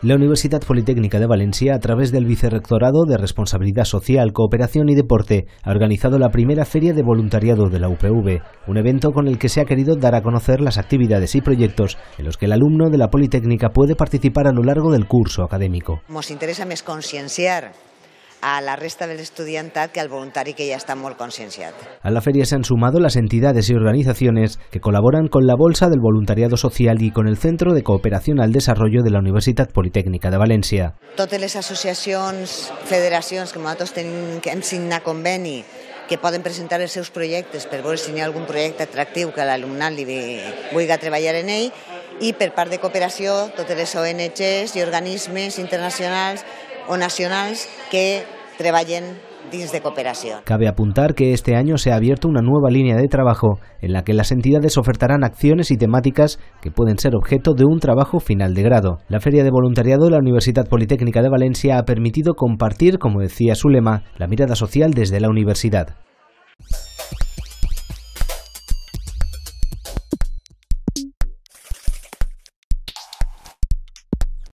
La Universidad Politécnica de Valencia, a través del Vicerrectorado de Responsabilidad Social, Cooperación y Deporte, ha organizado la primera Feria de Voluntariado de la UPV, un evento con el que se ha querido dar a conocer las actividades y proyectos en los que el alumno de la Politécnica puede participar a lo largo del curso académico. Nos interesa concienciar a la resta de estudiantat que al voluntari que ja està molt conscienciat. A la feria s'han sumat sumado entitats i organitzacions que col·laboren con la Bolsa del Voluntariado Social i con el Centro de Cooperació al Desarrollo de la Universitat Politécnica de València. Totes les associacions, federacions que nosaltres tenim, que hem signat conveni que poden presentar els seus projectes per veure si hi ha algun projecte atractiu que l'alumnat li vulgui treballar en ell i per part de cooperació totes les ONGs i organismes internacionals o nacionals que Cabe apuntar que este año se ha abierto una nueva línea de trabajo en la que las entidades ofertarán acciones y temáticas que pueden ser objeto de un trabajo final de grado. La Feria de Voluntariado de la Universidad Politécnica de Valencia ha permitido compartir, como decía su lema, la mirada social desde la universidad.